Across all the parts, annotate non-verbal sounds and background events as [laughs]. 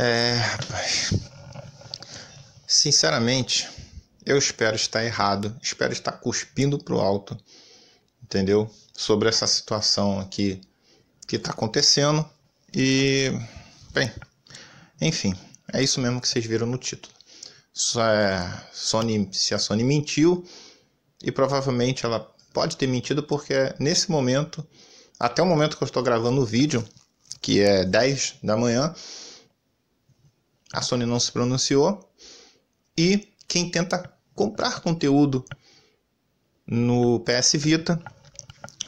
É, rapaz. Sinceramente, eu espero estar errado, espero estar cuspindo pro alto, entendeu? Sobre essa situação aqui que está acontecendo. E, bem, enfim, é isso mesmo que vocês viram no título. É Sony, se a Sony mentiu, e provavelmente ela pode ter mentido, porque nesse momento, até o momento que eu estou gravando o vídeo, que é 10 da manhã, a Sony não se pronunciou. E quem tenta comprar conteúdo no PS Vita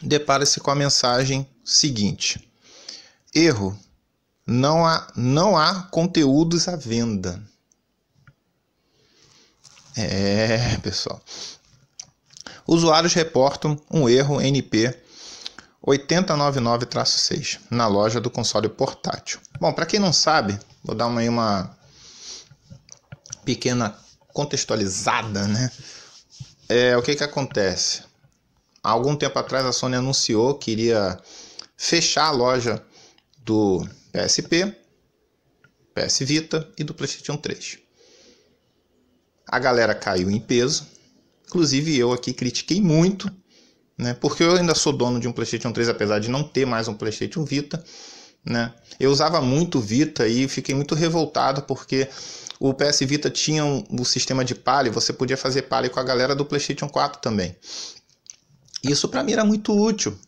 depara-se com a mensagem seguinte: erro, não há, não há conteúdos à venda. É, pessoal. Usuários reportam um erro NP 8099-6 na loja do console portátil. Bom, para quem não sabe, vou dar uma, uma pequena contextualizada, né? É, o que que acontece? Há algum tempo atrás a Sony anunciou que iria fechar a loja do PSP, PS Vita e do PlayStation 3. A galera caiu em peso, inclusive eu aqui critiquei muito, né? Porque eu ainda sou dono de um PlayStation 3 apesar de não ter mais um PlayStation Vita né? Eu usava muito Vita e fiquei muito revoltado porque o PS Vita tinha o um, um sistema de palio, você podia fazer palio com a galera do PlayStation 4 também. Isso para mim era muito útil.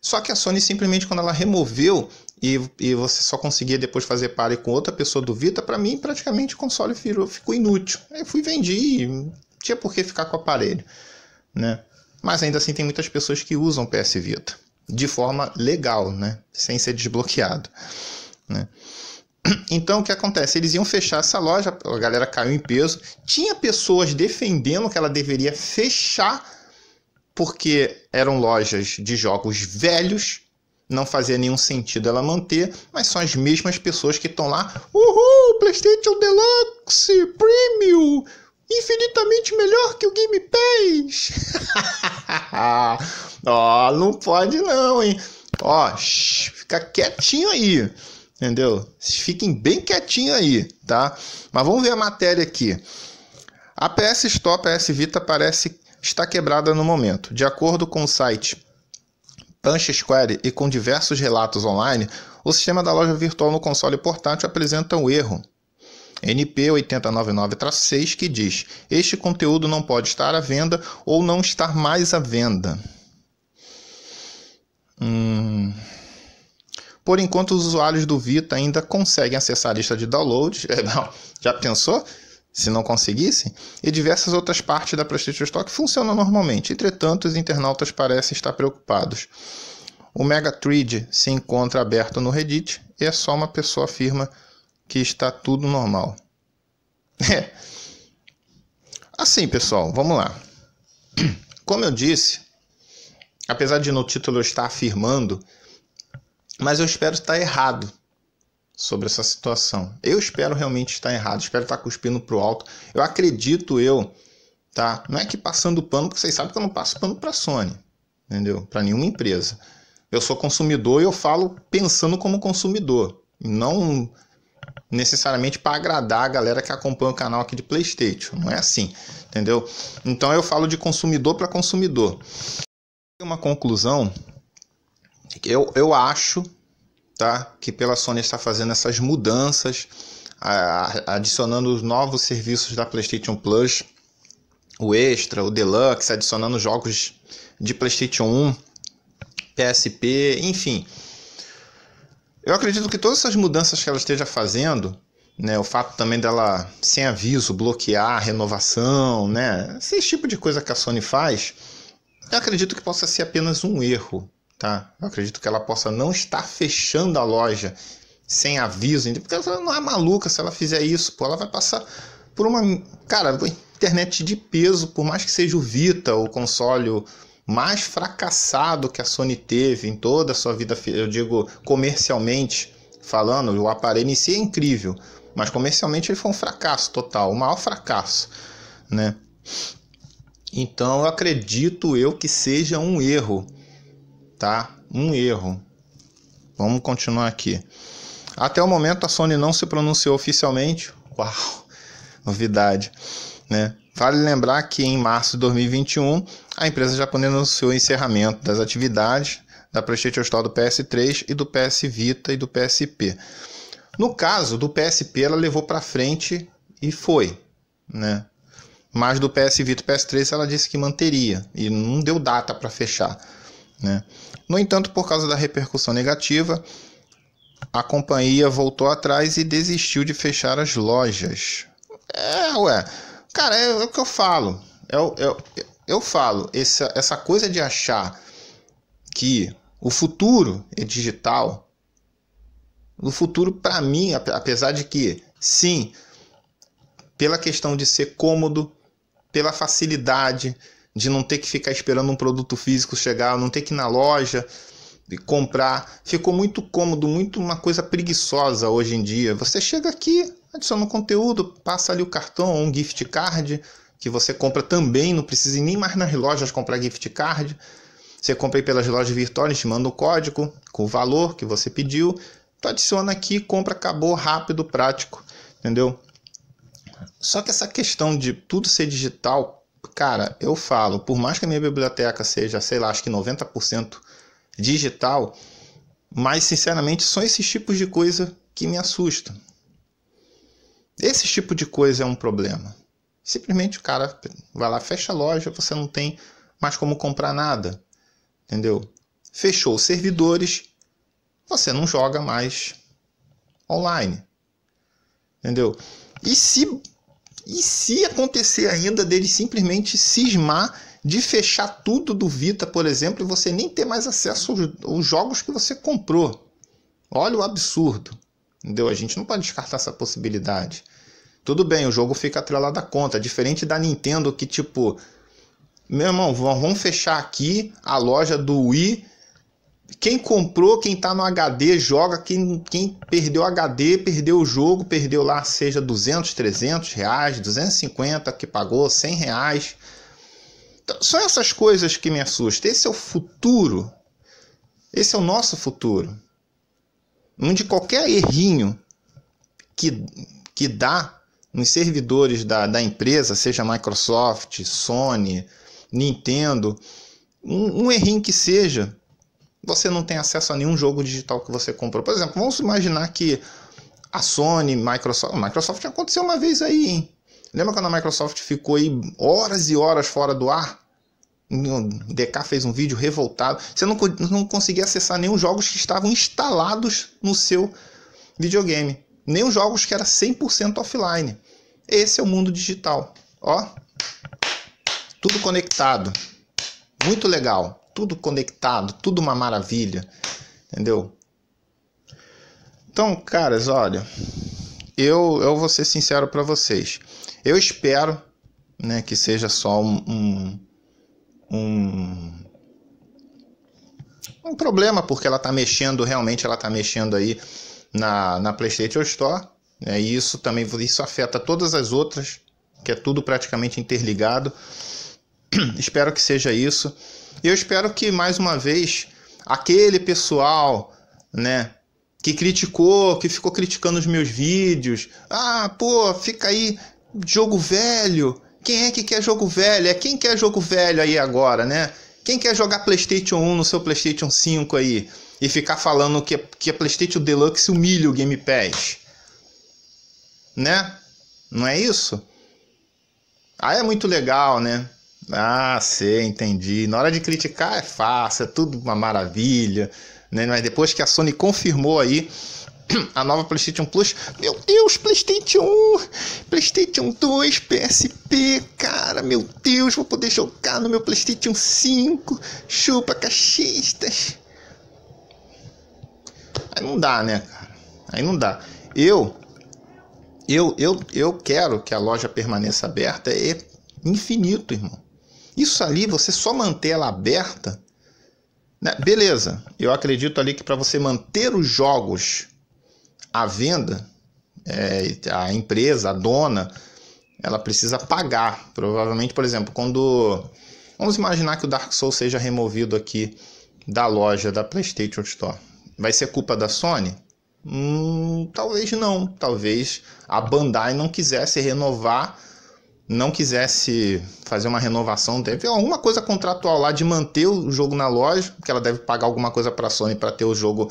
Só que a Sony simplesmente quando ela removeu e, e você só conseguia depois fazer pare com outra pessoa do Vita, para mim praticamente o console virou, ficou inútil. Eu fui vendi, não tinha por que ficar com o aparelho, né? Mas ainda assim tem muitas pessoas que usam PS Vita de forma legal, né? sem ser desbloqueado. Né? Então o que acontece? Eles iam fechar essa loja, a galera caiu em peso. Tinha pessoas defendendo que ela deveria fechar, porque eram lojas de jogos velhos, não fazia nenhum sentido ela manter, mas são as mesmas pessoas que estão lá. Uhul, PlayStation Deluxe, Premium, infinitamente melhor que o Game Pass. [laughs] Ó, oh, não pode não, hein? Ó, oh, fica quietinho aí. Entendeu? Fiquem bem quietinho aí, tá? Mas vamos ver a matéria aqui. A PS Store, PS Vita parece estar quebrada no momento. De acordo com o site Punch Square e com diversos relatos online, o sistema da loja virtual no console portátil apresenta um erro NP 8099-6, que diz: Este conteúdo não pode estar à venda ou não estar mais à venda. Hum. Por enquanto, os usuários do Vita ainda conseguem acessar a lista de downloads. [laughs] É, já pensou? se não conseguissem, e diversas outras partes da PlayStation Store funcionam normalmente. Entretanto, os internautas parecem estar preocupados. O MegaTrade se encontra aberto no Reddit e é só uma pessoa afirma que está tudo normal. [laughs] É. Assim, pessoal, vamos lá. Como eu disse, apesar de no título eu estar afirmando, mas eu espero estar errado sobre essa situação. Eu espero realmente estar errado, espero estar cuspindo pro alto. Eu acredito eu, tá? Não é que passando pano, porque vocês sabem que eu não passo pano para Sony, entendeu? Para nenhuma empresa. Eu sou consumidor e eu falo pensando como consumidor, não necessariamente para agradar a galera que acompanha o canal aqui de PlayStation. Não é assim, entendeu? Então eu falo de consumidor para consumidor. Uma conclusão, eu, eu acho tá, que pela Sony está fazendo essas mudanças, a, adicionando os novos serviços da PlayStation Plus, o Extra, o Deluxe, adicionando jogos de PlayStation 1, PSP, enfim eu acredito que todas essas mudanças que ela esteja fazendo, né, o fato também dela, sem aviso, bloquear a renovação, né, esse tipo de coisa que a Sony faz, eu acredito que possa ser apenas um erro. Tá? Eu acredito que ela possa não estar fechando a loja sem aviso, porque ela não é maluca se ela fizer isso, pô, ela vai passar por uma, cara, internet de peso, por mais que seja o Vita, o console, mais fracassado que a Sony teve em toda a sua vida, eu digo comercialmente falando, o aparelho em si é incrível, mas comercialmente ele foi um fracasso total, o maior fracasso, né? Então eu acredito eu que seja um erro, tá? Um erro. Vamos continuar aqui. Até o momento a Sony não se pronunciou oficialmente. Uau, [laughs] novidade, né? Vale lembrar que em março de 2021, a empresa japonesa anunciou o encerramento das atividades da PlayStation Hostel do PS3 e do PS Vita e do PSP. No caso do PSP, ela levou para frente e foi, né? Mas do PS Vita e PS3 ela disse que manteria e não deu data para fechar, né? No entanto, por causa da repercussão negativa, a companhia voltou atrás e desistiu de fechar as lojas. É, ué. Cara, é, é o que eu falo. É, é, eu falo, essa, essa coisa de achar que o futuro é digital. O futuro, para mim, apesar de que, sim, pela questão de ser cômodo, pela facilidade de não ter que ficar esperando um produto físico chegar, não ter que ir na loja e comprar, ficou muito cômodo, muito uma coisa preguiçosa hoje em dia. Você chega aqui, adiciona o conteúdo, passa ali o cartão ou um gift card que você compra também, não precisa ir nem mais nas lojas comprar gift card. Você compra aí pelas lojas virtuais, te manda o código com o valor que você pediu, tu adiciona aqui, compra, acabou, rápido, prático, entendeu? Só que essa questão de tudo ser digital, cara, eu falo, por mais que a minha biblioteca seja, sei lá, acho que 90% digital, mas sinceramente são esses tipos de coisa que me assustam. Esse tipo de coisa é um problema. Simplesmente o cara vai lá, fecha a loja, você não tem mais como comprar nada. Entendeu? Fechou os servidores, você não joga mais online. Entendeu? E se e se acontecer ainda dele simplesmente cismar de fechar tudo do Vita, por exemplo, e você nem ter mais acesso aos, aos jogos que você comprou? Olha o absurdo. Entendeu? A gente não pode descartar essa possibilidade. Tudo bem, o jogo fica atrelado à conta, diferente da Nintendo que tipo, meu irmão, vamos fechar aqui a loja do Wii. Quem comprou, quem tá no HD joga, quem, quem perdeu HD, perdeu o jogo, perdeu lá, seja 200, 300 reais, 250 que pagou, 100 reais. Então, são essas coisas que me assustam. Esse é o futuro. Esse é o nosso futuro onde qualquer errinho que, que dá nos servidores da, da empresa, seja Microsoft, Sony, Nintendo, um, um errinho que seja, você não tem acesso a nenhum jogo digital que você comprou. Por exemplo, vamos imaginar que a Sony, Microsoft, Microsoft aconteceu uma vez aí, hein? Lembra quando a Microsoft ficou aí horas e horas fora do ar? O DK fez um vídeo revoltado. Você não, não conseguia acessar nenhum jogos que estavam instalados no seu videogame. Nem os jogos que era 100% offline. Esse é o mundo digital. Ó, tudo conectado. Muito legal. Tudo conectado, tudo uma maravilha. Entendeu? Então, caras, olha, eu, eu vou ser sincero para vocês. Eu espero né, que seja só um, um, um, um problema, porque ela está mexendo, realmente ela está mexendo aí na, na PlayStation Store. Né? E isso também isso afeta todas as outras, que é tudo praticamente interligado. [clears throat] espero que seja isso. Eu espero que, mais uma vez, aquele pessoal, né? Que criticou, que ficou criticando os meus vídeos. Ah, pô, fica aí, jogo velho, quem é que quer jogo velho? É quem quer jogo velho aí agora, né? Quem quer jogar PlayStation 1 no seu PlayStation 5 aí e ficar falando que, que a é PlayStation Deluxe humilha o Game Pass? Né? Não é isso? Ah, é muito legal, né? Ah, sei, entendi. Na hora de criticar é fácil, é tudo uma maravilha, né? Mas depois que a Sony confirmou aí a nova PlayStation Plus. Meu Deus, PlayStation 1, PlayStation 2, PSP, cara, meu Deus, vou poder jogar no meu PlayStation 5. Chupa cachistas. Aí não dá, né, cara? Aí não dá. Eu eu eu eu quero que a loja permaneça aberta é infinito, irmão. Isso ali você só manter ela aberta né? Beleza, eu acredito ali que para você manter os jogos a venda, é, a empresa, a dona, ela precisa pagar. Provavelmente, por exemplo, quando. Vamos imaginar que o Dark Souls seja removido aqui da loja da PlayStation Store. Vai ser culpa da Sony? Hum, talvez não. Talvez a Bandai não quisesse renovar, não quisesse fazer uma renovação. Teve alguma coisa contratual lá de manter o jogo na loja, que ela deve pagar alguma coisa para a Sony para ter o jogo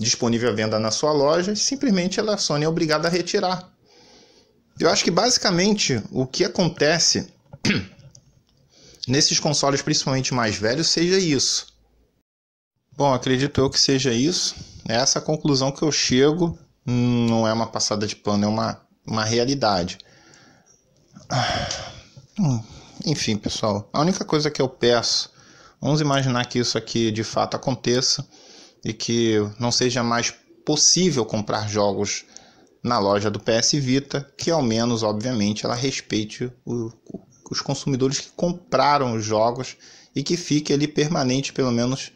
disponível à venda na sua loja, simplesmente ela, a Sony é obrigada a retirar. Eu acho que basicamente o que acontece [clears throat] nesses consoles, principalmente mais velhos, seja isso. Bom, acredito eu que seja isso. É essa conclusão que eu chego. Não é uma passada de pano, é uma, uma realidade. Ah, hum, enfim, pessoal, a única coisa que eu peço, vamos imaginar que isso aqui de fato aconteça e que não seja mais possível comprar jogos na loja do PS Vita, que ao menos, obviamente, ela respeite o, os consumidores que compraram os jogos e que fique ali permanente, pelo menos,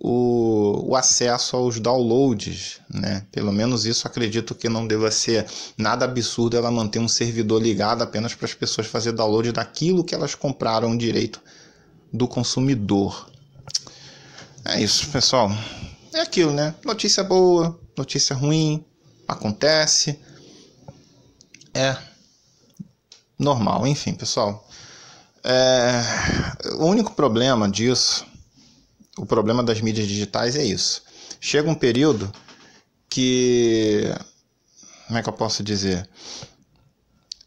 o, o, acesso aos downloads, né? Pelo menos isso acredito que não deva ser nada absurdo ela manter um servidor ligado apenas para as pessoas fazer download daquilo que elas compraram direito do consumidor. É isso, pessoal. É aquilo, né? Notícia boa, notícia ruim, acontece. É normal, enfim, pessoal. É... O único problema disso, o problema das mídias digitais é isso. Chega um período que. Como é que eu posso dizer?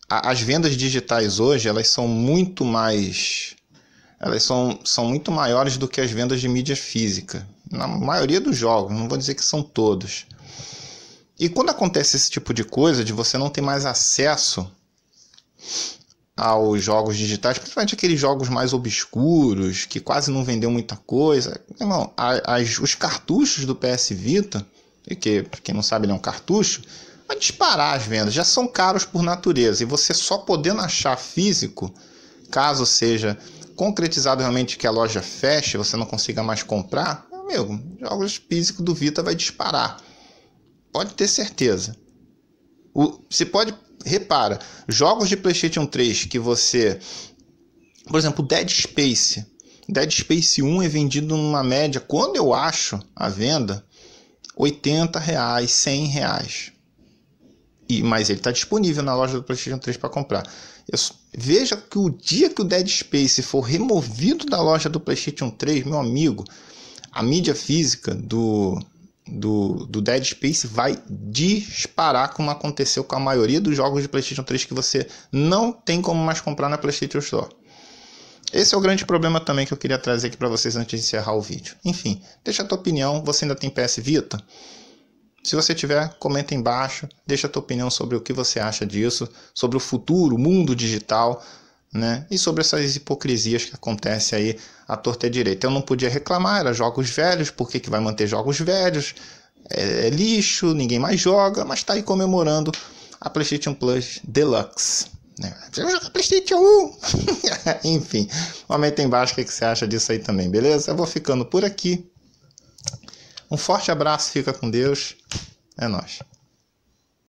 As vendas digitais hoje elas são muito mais elas são, são muito maiores do que as vendas de mídia física. Na maioria dos jogos, não vou dizer que são todos. E quando acontece esse tipo de coisa, de você não ter mais acesso aos jogos digitais, principalmente aqueles jogos mais obscuros, que quase não vendeu muita coisa. Não, as, os cartuchos do PS Vita, que para quem não sabe ele é um cartucho, vai disparar as vendas, já são caros por natureza. E você só podendo achar físico, caso seja concretizado realmente que a loja feche, você não consiga mais comprar, meu, jogos físico do Vita vai disparar. Pode ter certeza. O, se pode, repara, jogos de PlayStation 3 que você, por exemplo, Dead Space, Dead Space 1 é vendido numa média, quando eu acho a venda, 80 reais, 100 reais. E, mas ele está disponível na loja do PlayStation 3 para comprar veja que o dia que o Dead Space for removido da loja do PlayStation 3, meu amigo, a mídia física do, do, do Dead Space vai disparar, como aconteceu com a maioria dos jogos de PlayStation 3 que você não tem como mais comprar na PlayStation Store. Esse é o grande problema também que eu queria trazer aqui para vocês antes de encerrar o vídeo. Enfim, deixa a tua opinião. Você ainda tem PS Vita? Se você tiver, comenta embaixo, deixa a tua opinião sobre o que você acha disso, sobre o futuro, o mundo digital, né? E sobre essas hipocrisias que acontecem aí à torta e à direita. Eu não podia reclamar, era jogos velhos, por que, que vai manter jogos velhos? É, é lixo, ninguém mais joga, mas está aí comemorando a PlayStation Plus Deluxe. Né? PlayStation 1! [laughs] Enfim, comenta embaixo o que, que você acha disso aí também, beleza? Eu vou ficando por aqui. Um forte abraço, fica com Deus. É nós.